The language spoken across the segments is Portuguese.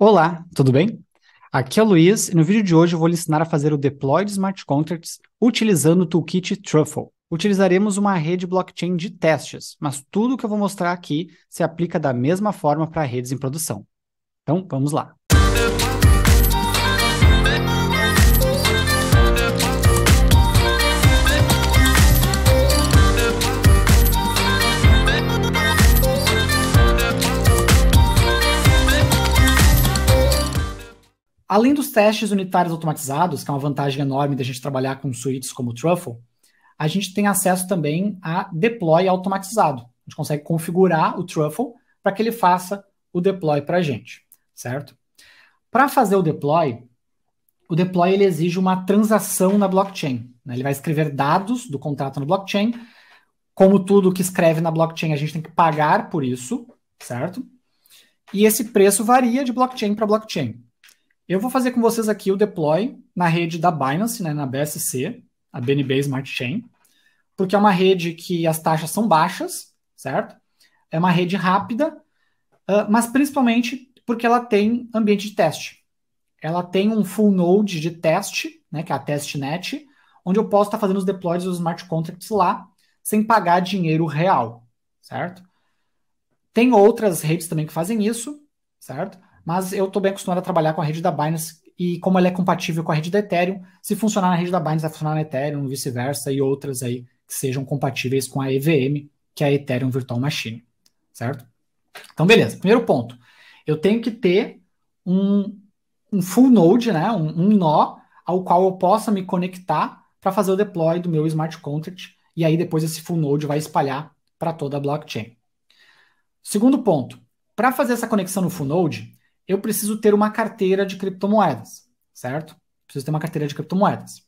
Olá, tudo bem? Aqui é o Luiz e no vídeo de hoje eu vou lhe ensinar a fazer o deploy de smart contracts utilizando o toolkit Truffle. Utilizaremos uma rede blockchain de testes, mas tudo o que eu vou mostrar aqui se aplica da mesma forma para redes em produção. Então, vamos lá. Além dos testes unitários automatizados, que é uma vantagem enorme da gente trabalhar com suítes como o Truffle, a gente tem acesso também a deploy automatizado. A gente consegue configurar o Truffle para que ele faça o deploy para a gente, certo? Para fazer o deploy, o deploy ele exige uma transação na blockchain. Né? Ele vai escrever dados do contrato na blockchain. Como tudo que escreve na blockchain, a gente tem que pagar por isso, certo? E esse preço varia de blockchain para blockchain. Eu vou fazer com vocês aqui o deploy na rede da Binance, né, na BSC, a BNB Smart Chain, porque é uma rede que as taxas são baixas, certo? É uma rede rápida, uh, mas principalmente porque ela tem ambiente de teste. Ela tem um full node de teste, né, que é a testnet, onde eu posso estar tá fazendo os deploys dos smart contracts lá, sem pagar dinheiro real, certo? Tem outras redes também que fazem isso, certo? Mas eu estou bem acostumado a trabalhar com a rede da Binance e como ela é compatível com a rede da Ethereum, se funcionar na rede da Binance, vai funcionar na Ethereum, vice-versa, e outras aí que sejam compatíveis com a EVM, que é a Ethereum Virtual Machine, certo? Então, beleza. Primeiro ponto, eu tenho que ter um, um full node, né, um, um nó ao qual eu possa me conectar para fazer o deploy do meu smart contract, e aí depois esse full node vai espalhar para toda a blockchain. Segundo ponto, para fazer essa conexão no full node, eu preciso ter uma carteira de criptomoedas, certo? Preciso ter uma carteira de criptomoedas.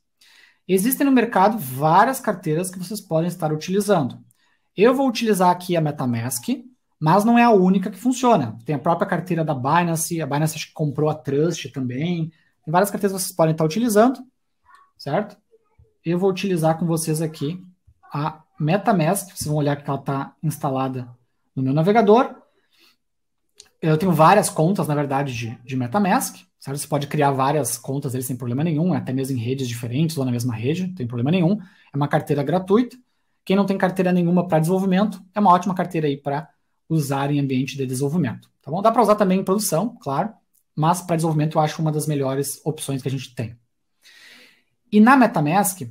Existem no mercado várias carteiras que vocês podem estar utilizando. Eu vou utilizar aqui a MetaMask, mas não é a única que funciona. Tem a própria carteira da Binance, a Binance acho que comprou a Trust também. Tem várias carteiras que vocês podem estar utilizando, certo? Eu vou utilizar com vocês aqui a MetaMask, vocês vão olhar que ela está instalada no meu navegador eu tenho várias contas, na verdade, de, de MetaMask. Certo? Você pode criar várias contas deles sem problema nenhum, é até mesmo em redes diferentes ou na mesma rede, não tem problema nenhum. É uma carteira gratuita. Quem não tem carteira nenhuma para desenvolvimento, é uma ótima carteira aí para usar em ambiente de desenvolvimento. Tá bom? Dá para usar também em produção, claro, mas para desenvolvimento eu acho uma das melhores opções que a gente tem. E na MetaMask,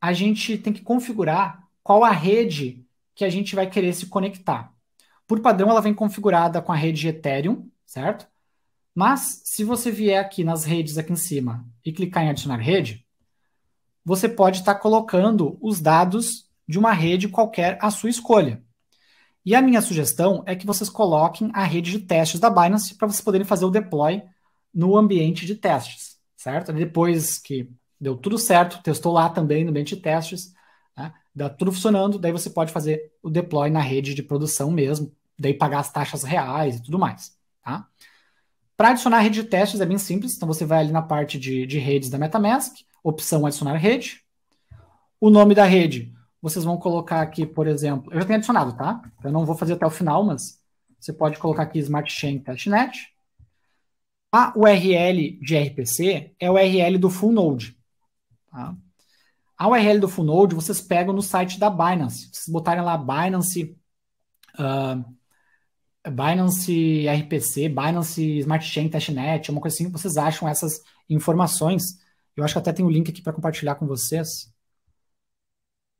a gente tem que configurar qual a rede que a gente vai querer se conectar. Por padrão, ela vem configurada com a rede Ethereum, certo? Mas se você vier aqui nas redes aqui em cima e clicar em adicionar rede, você pode estar tá colocando os dados de uma rede qualquer à sua escolha. E a minha sugestão é que vocês coloquem a rede de testes da Binance para vocês poderem fazer o deploy no ambiente de testes, certo? Depois que deu tudo certo, testou lá também no ambiente de testes, né? dá tudo funcionando, daí você pode fazer o deploy na rede de produção mesmo, daí pagar as taxas reais e tudo mais, tá? Para adicionar rede de testes é bem simples, então você vai ali na parte de, de redes da MetaMask, opção adicionar rede. O nome da rede, vocês vão colocar aqui, por exemplo, eu já tenho adicionado, tá? Eu não vou fazer até o final, mas você pode colocar aqui Smart Chain Testnet. A URL de RPC é a URL do full node. Tá? A URL do full node vocês pegam no site da Binance. Vocês botarem lá Binance uh, Binance RPC, Binance Smart Chain Testnet, uma coisa assim, vocês acham essas informações? Eu acho que até tem o um link aqui para compartilhar com vocês.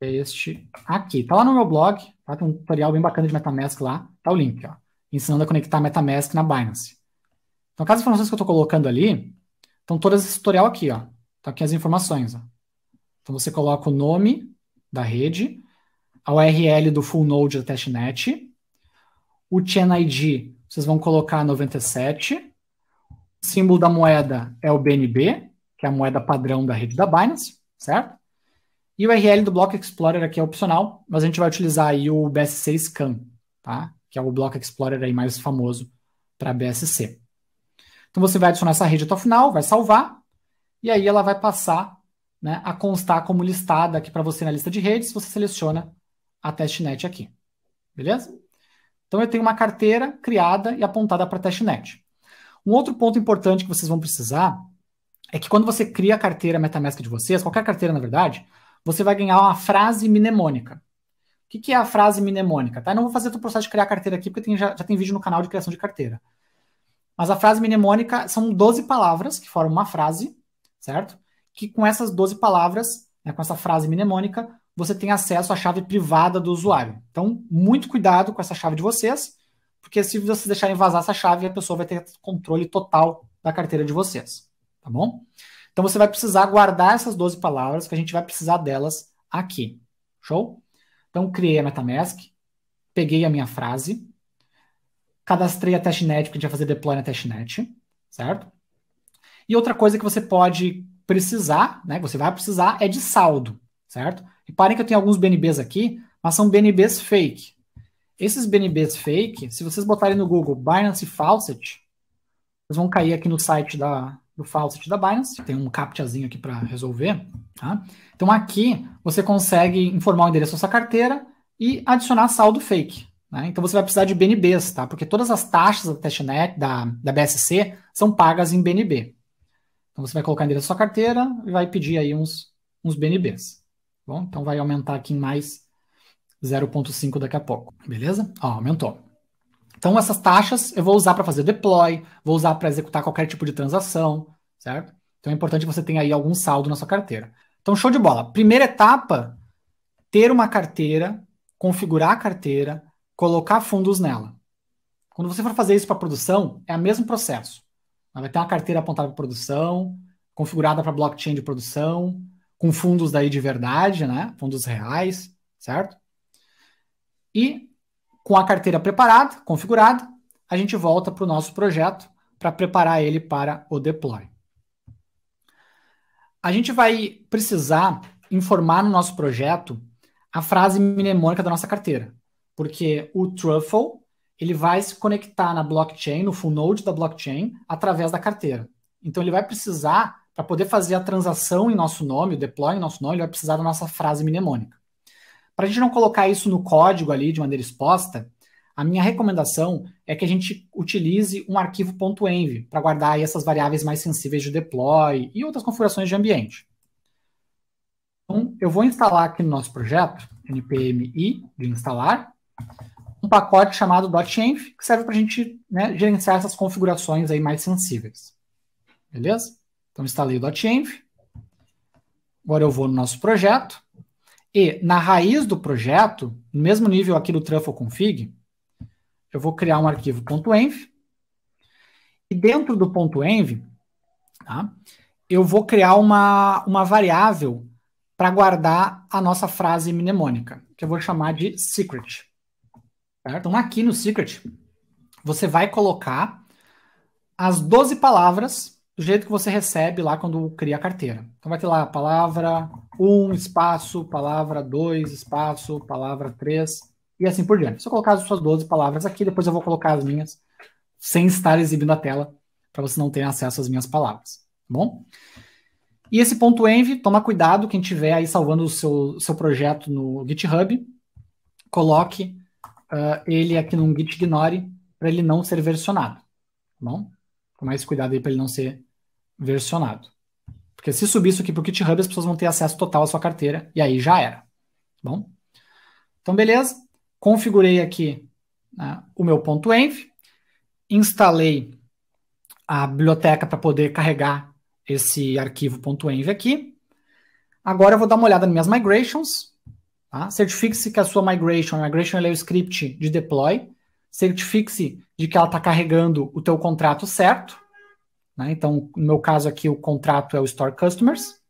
É este aqui. Tá lá no meu blog, tá? Tem um tutorial bem bacana de MetaMask lá. Tá o link, ó. Ensinando a conectar MetaMask na Binance. Então, aquelas informações que eu estou colocando ali, estão todas esse tutorial aqui, ó. Tá aqui as informações, ó. Então, você coloca o nome da rede, a URL do full node da testnet, o Chain ID, vocês vão colocar 97. O símbolo da moeda é o BNB, que é a moeda padrão da rede da Binance, certo? E o URL do Block Explorer aqui é opcional, mas a gente vai utilizar aí o BSC Scan, tá? Que é o Block Explorer aí mais famoso para BSC. Então você vai adicionar essa rede até o final, vai salvar, e aí ela vai passar né, a constar como listada aqui para você na lista de redes, você seleciona a testnet aqui. Beleza? Então eu tenho uma carteira criada e apontada para testnet. Um outro ponto importante que vocês vão precisar é que quando você cria a carteira MetaMask de vocês, qualquer carteira na verdade, você vai ganhar uma frase mnemônica. O que, que é a frase mnemônica? Tá? Eu não vou fazer todo o processo de criar a carteira aqui, porque tem, já, já tem vídeo no canal de criação de carteira. Mas a frase mnemônica são 12 palavras que formam uma frase, certo? Que com essas 12 palavras, né, com essa frase mnemônica, você tem acesso à chave privada do usuário. Então, muito cuidado com essa chave de vocês, porque se vocês deixarem vazar essa chave, a pessoa vai ter controle total da carteira de vocês, tá bom? Então, você vai precisar guardar essas 12 palavras, que a gente vai precisar delas aqui, show? Então, criei a MetaMask, peguei a minha frase, cadastrei a testnet, porque a gente vai fazer deploy na testnet, certo? E outra coisa que você pode precisar, né, você vai precisar, é de saldo, certo? Reparem que eu tenho alguns BNBs aqui, mas são BNBs fake. Esses BNBs fake, se vocês botarem no Google Binance Faucet, vocês vão cair aqui no site da, do Faucet da Binance, tem um captchazinho aqui para resolver. Tá? Então aqui você consegue informar o endereço da sua carteira e adicionar saldo fake. Né? Então você vai precisar de BNBs, tá? porque todas as taxas da testnet, da, da BSC, são pagas em BNB. Então você vai colocar o endereço da sua carteira e vai pedir aí uns, uns BNBs. Bom, então vai aumentar aqui em mais 0.5 daqui a pouco, beleza? Ó, aumentou. Então essas taxas eu vou usar para fazer deploy, vou usar para executar qualquer tipo de transação, certo? Então é importante que você tenha aí algum saldo na sua carteira. Então show de bola. Primeira etapa, ter uma carteira, configurar a carteira, colocar fundos nela. Quando você for fazer isso para produção, é o mesmo processo. Vai ter uma carteira apontada para produção, configurada para blockchain de produção, com fundos daí de verdade, né? Fundos reais, certo? E com a carteira preparada, configurada, a gente volta para o nosso projeto para preparar ele para o deploy. A gente vai precisar informar no nosso projeto a frase mnemônica da nossa carteira, porque o Truffle ele vai se conectar na blockchain, no full node da blockchain, através da carteira. Então ele vai precisar para poder fazer a transação em nosso nome, o deploy em nosso nome, ele vai precisar da nossa frase mnemônica. Para a gente não colocar isso no código ali de maneira exposta, a minha recomendação é que a gente utilize um arquivo .env para guardar essas variáveis mais sensíveis de deploy e outras configurações de ambiente. Então, eu vou instalar aqui no nosso projeto, npm i, de instalar, um pacote chamado .env, que serve para a gente né, gerenciar essas configurações aí mais sensíveis. Beleza? Então, instalei o .env. Agora eu vou no nosso projeto. E na raiz do projeto, no mesmo nível aqui do truffle config, eu vou criar um arquivo .env. E dentro do .env, tá, eu vou criar uma, uma variável para guardar a nossa frase mnemônica, que eu vou chamar de secret. Certo? Então, aqui no secret, você vai colocar as 12 palavras do jeito que você recebe lá quando cria a carteira. Então vai ter lá palavra 1, um, espaço, palavra 2, espaço, palavra 3 e assim por diante. Se eu colocar as suas 12 palavras aqui, depois eu vou colocar as minhas sem estar exibindo a tela para você não ter acesso às minhas palavras, tá bom? E esse ponto .env, toma cuidado, quem tiver aí salvando o seu, seu projeto no GitHub, coloque uh, ele aqui num gitignore para ele não ser versionado, tá bom? Toma esse cuidado aí para ele não ser versionado. Porque se subir isso aqui para o GitHub, as pessoas vão ter acesso total à sua carteira, e aí já era. Tá bom, então beleza. Configurei aqui né, o meu ponto .env, instalei a biblioteca para poder carregar esse arquivo .env aqui. Agora eu vou dar uma olhada nas minhas migrations. Tá? Certifique-se que a sua migration, a migration é o script de deploy. Certifique-se de que ela está carregando o teu contrato certo. Né? Então, no meu caso aqui, o contrato é o Store Customers.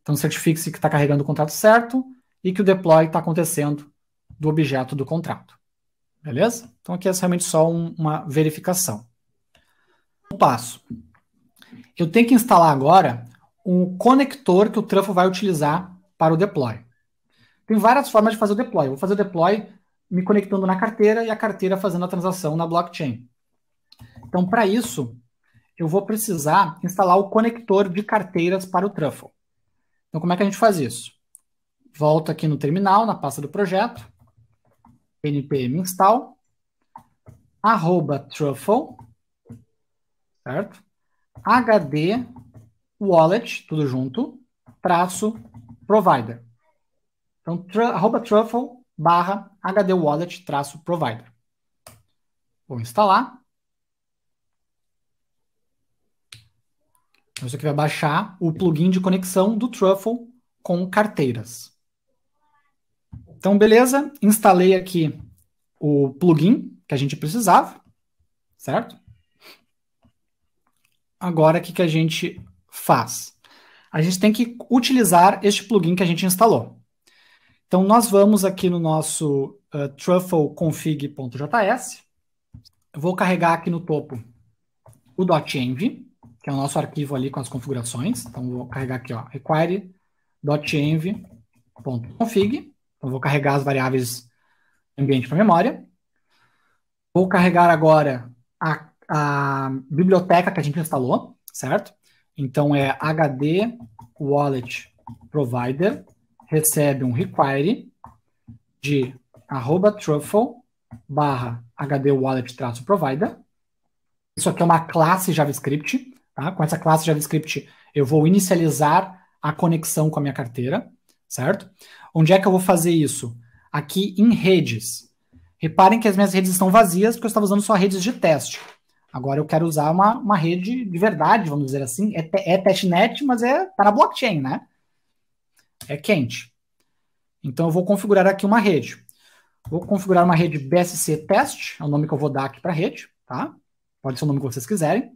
Então, certifique-se que está carregando o contrato certo e que o deploy está acontecendo do objeto do contrato. Beleza? Então, aqui é realmente só um, uma verificação. Um passo. Eu tenho que instalar agora um conector que o Truffle vai utilizar para o deploy. Tem várias formas de fazer o deploy. Eu vou fazer o deploy me conectando na carteira e a carteira fazendo a transação na blockchain. Então, para isso, eu vou precisar instalar o conector de carteiras para o Truffle. Então, como é que a gente faz isso? Volto aqui no terminal, na pasta do projeto, npm install, arroba truffle, certo? hd wallet, tudo junto, traço provider. Então, arroba truffle barra hd wallet traço provider. Vou instalar. Você que vai baixar o plugin de conexão do Truffle com carteiras. Então, beleza? Instalei aqui o plugin que a gente precisava, certo? Agora, o que, que a gente faz? A gente tem que utilizar este plugin que a gente instalou. Então, nós vamos aqui no nosso uh, truffleconfig.js. Eu vou carregar aqui no topo o .env que é o nosso arquivo ali com as configurações. Então, vou carregar aqui, ó, require.env.config. Então, vou carregar as variáveis ambiente para memória. Vou carregar agora a, a, biblioteca que a gente instalou, certo? Então, é HD Wallet Provider recebe um require de arroba truffle barra HD Wallet traço provider. Isso aqui é uma classe JavaScript Tá? Com essa classe JavaScript, eu vou inicializar a conexão com a minha carteira, certo? Onde é que eu vou fazer isso? Aqui em redes. Reparem que as minhas redes estão vazias porque eu estava usando só redes de teste. Agora eu quero usar uma, uma rede de verdade, vamos dizer assim. É, é testnet, mas é tá na blockchain, né? É quente. Então eu vou configurar aqui uma rede. Vou configurar uma rede BSC test, é o nome que eu vou dar aqui para a rede, tá? Pode ser o nome que vocês quiserem.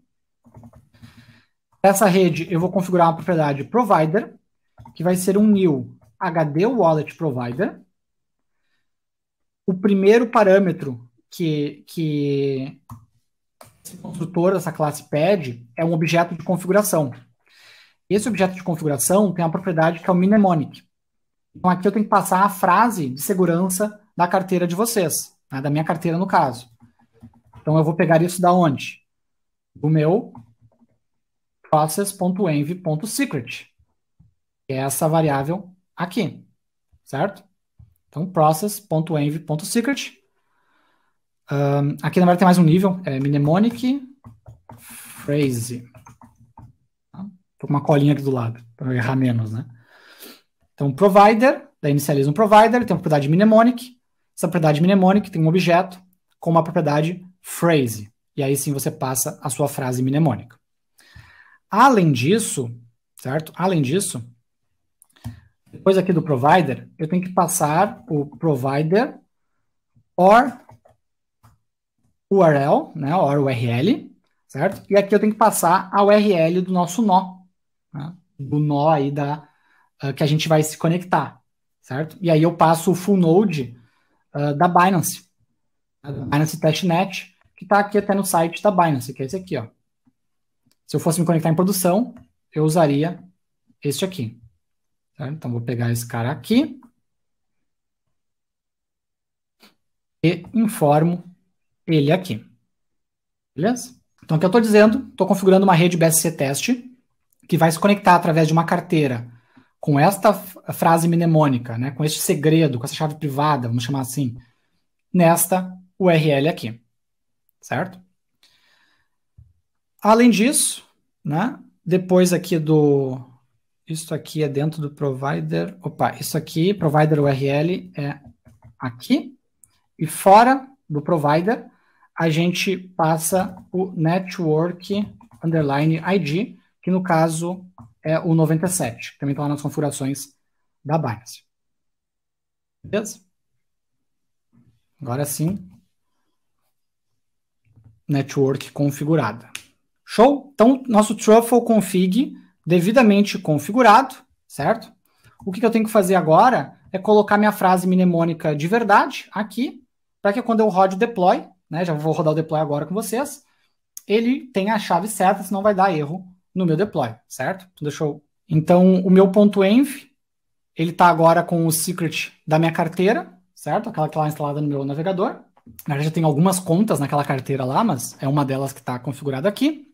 Essa rede, eu vou configurar uma propriedade provider, que vai ser um new HD wallet provider. O primeiro parâmetro que, que esse construtor dessa classe pede é um objeto de configuração. Esse objeto de configuração tem uma propriedade que é o mnemonic. Então aqui eu tenho que passar a frase de segurança da carteira de vocês, né? da minha carteira no caso. Então eu vou pegar isso da onde? Do meu process.env.secret, que é essa variável aqui, certo? Então, process.env.secret. Um, aqui, na verdade, tem mais um nível, é mnemonic phrase. Estou tá? com uma colinha aqui do lado, para errar menos, né? Então, provider, daí inicializa um provider, tem uma propriedade mnemonic. Essa propriedade mnemonic tem um objeto com uma propriedade phrase. E aí sim você passa a sua frase mnemônica. Além disso, certo? Além disso, depois aqui do provider, eu tenho que passar o provider or URL, né? Or URL, certo? E aqui eu tenho que passar a URL do nosso nó, né? do nó aí da uh, que a gente vai se conectar, certo? E aí eu passo o full node uh, da Binance, né? da Binance Testnet, que está aqui até no site da Binance, que é esse aqui, ó. Se eu fosse me conectar em produção, eu usaria este aqui. Então, vou pegar esse cara aqui. E informo ele aqui. Beleza? Então, o que eu estou dizendo, estou configurando uma rede BSC test que vai se conectar através de uma carteira com esta frase mnemônica, né, com este segredo, com essa chave privada, vamos chamar assim, nesta URL aqui. Certo? Além disso, né, depois aqui do. Isso aqui é dentro do provider. Opa, isso aqui, provider URL, é aqui. E fora do provider, a gente passa o network underline ID, que no caso é o 97, que também está lá nas configurações da Binance. Beleza? Agora sim, network configurada. Show? Então, nosso truffle config devidamente configurado, certo? O que, que eu tenho que fazer agora é colocar minha frase mnemônica de verdade aqui, para que quando eu rode o deploy, né, já vou rodar o deploy agora com vocês, ele tenha a chave certa, senão vai dar erro no meu deploy, certo? Então, deixa eu... então o meu ponto .env, ele está agora com o secret da minha carteira, certo? Aquela que tá lá instalada no meu navegador. Na verdade, tem tenho algumas contas naquela carteira lá, mas é uma delas que está configurada aqui.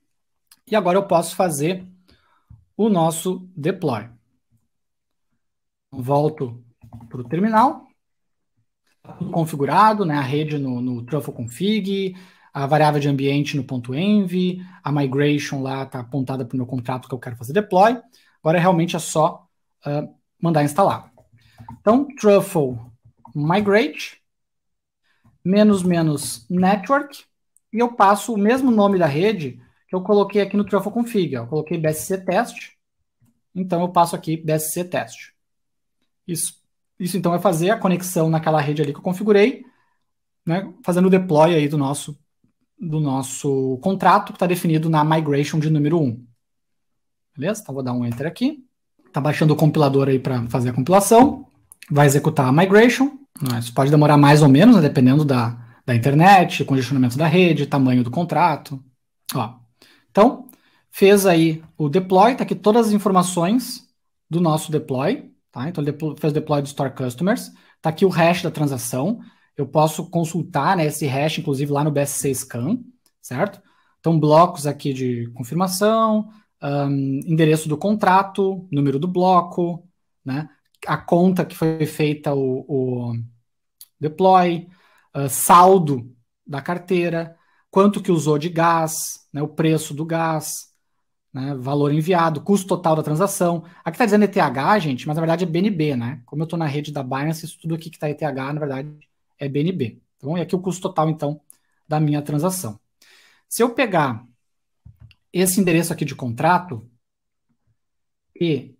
E agora eu posso fazer o nosso deploy. Volto para o terminal. Tá configurado, né? A rede no, no truffle config, a variável de ambiente no ponto .env, a migration lá está apontada para o meu contrato que eu quero fazer deploy. Agora é realmente é só uh, mandar instalar. Então, truffle migrate, menos menos network, e eu passo o mesmo nome da rede que eu coloquei aqui no Truffle Config. Eu coloquei BSC test, então eu passo aqui BSC test. Isso, isso então vai fazer a conexão naquela rede ali que eu configurei, né, fazendo o deploy aí do nosso, do nosso contrato que está definido na migration de número 1. Beleza? Então vou dar um enter aqui. Está baixando o compilador aí para fazer a compilação. Vai executar a migration. Né? Isso pode demorar mais ou menos, né, dependendo da, da internet, congestionamento da rede, tamanho do contrato. Ó, então, fez aí o deploy, tá aqui todas as informações do nosso deploy, tá? Então, ele fez o deploy do Store Customers, tá aqui o hash da transação, eu posso consultar né, esse hash, inclusive, lá no BSC Scan, certo? Então, blocos aqui de confirmação, um, endereço do contrato, número do bloco, né? A conta que foi feita o, o deploy, uh, saldo da carteira, quanto que usou de gás, né, o preço do gás, né, valor enviado, custo total da transação. Aqui está dizendo ETH, gente, mas na verdade é BNB, né? Como eu estou na rede da Binance, isso tudo aqui que está ETH, na verdade, é BNB. Tá bom? E aqui o custo total, então, da minha transação. Se eu pegar esse endereço aqui de contrato e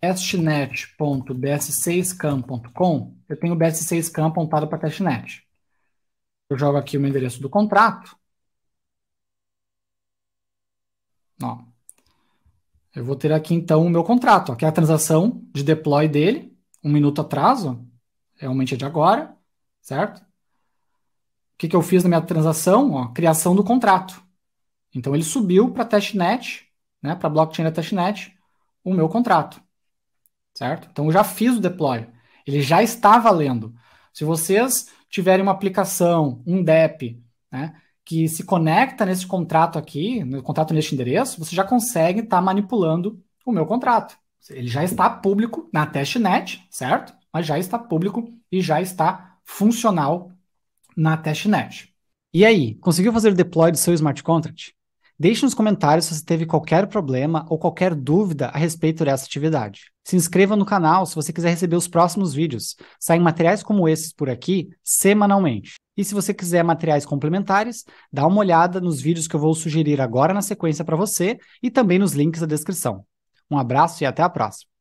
testnet.bs6cam.com, eu tenho o bs6cam apontado para testnet. Eu jogo aqui o meu endereço do contrato. Ó. Eu vou ter aqui então o meu contrato, que é a transação de deploy dele, um minuto atrás, ó, realmente é de agora, certo? O que, que eu fiz na minha transação? Ó, criação do contrato. Então ele subiu para testnet, né, para blockchain da testnet, o meu contrato, certo? Então eu já fiz o deploy, ele já está valendo. Se vocês tiverem uma aplicação, um DEP, né, que se conecta nesse contrato aqui, no contrato neste endereço, você já consegue estar tá manipulando o meu contrato. Ele já está público na testnet, certo? Mas já está público e já está funcional na testnet. E aí, conseguiu fazer o deploy do seu smart contract? Deixe nos comentários se você teve qualquer problema ou qualquer dúvida a respeito dessa atividade. Se inscreva no canal se você quiser receber os próximos vídeos. Saem materiais como esses por aqui semanalmente. E se você quiser materiais complementares, dá uma olhada nos vídeos que eu vou sugerir agora na sequência para você e também nos links da descrição. Um abraço e até a próxima!